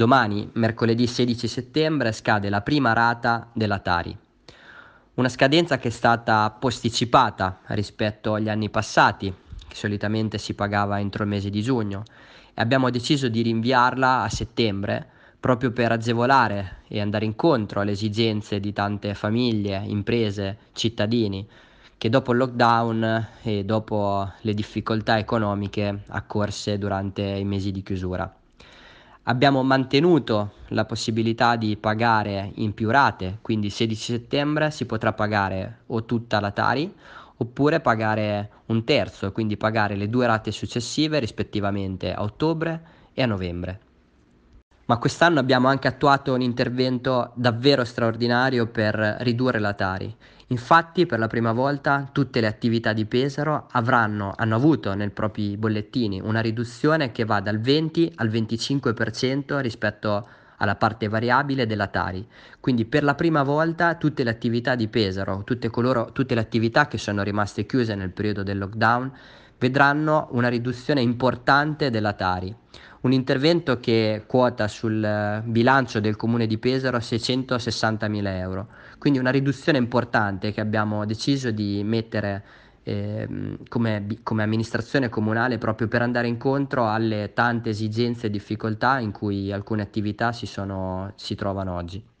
Domani, mercoledì 16 settembre, scade la prima rata della Tari. Una scadenza che è stata posticipata rispetto agli anni passati, che solitamente si pagava entro il mese di giugno, e abbiamo deciso di rinviarla a settembre proprio per agevolare e andare incontro alle esigenze di tante famiglie, imprese, cittadini che dopo il lockdown e dopo le difficoltà economiche accorse durante i mesi di chiusura. Abbiamo mantenuto la possibilità di pagare in più rate, quindi 16 settembre si potrà pagare o tutta la Tari oppure pagare un terzo, quindi pagare le due rate successive rispettivamente a ottobre e a novembre ma quest'anno abbiamo anche attuato un intervento davvero straordinario per ridurre la Tari. Infatti per la prima volta tutte le attività di Pesaro avranno, hanno avuto nei propri bollettini una riduzione che va dal 20 al 25% rispetto alla parte variabile della Tari. Quindi per la prima volta tutte le attività di Pesaro, tutte, coloro, tutte le attività che sono rimaste chiuse nel periodo del lockdown, vedranno una riduzione importante della Tari un intervento che quota sul bilancio del comune di Pesaro 660.000 euro, quindi una riduzione importante che abbiamo deciso di mettere eh, come, come, amministrazione comunale proprio per andare incontro alle tante esigenze e difficoltà in cui alcune attività si, sono, si trovano oggi.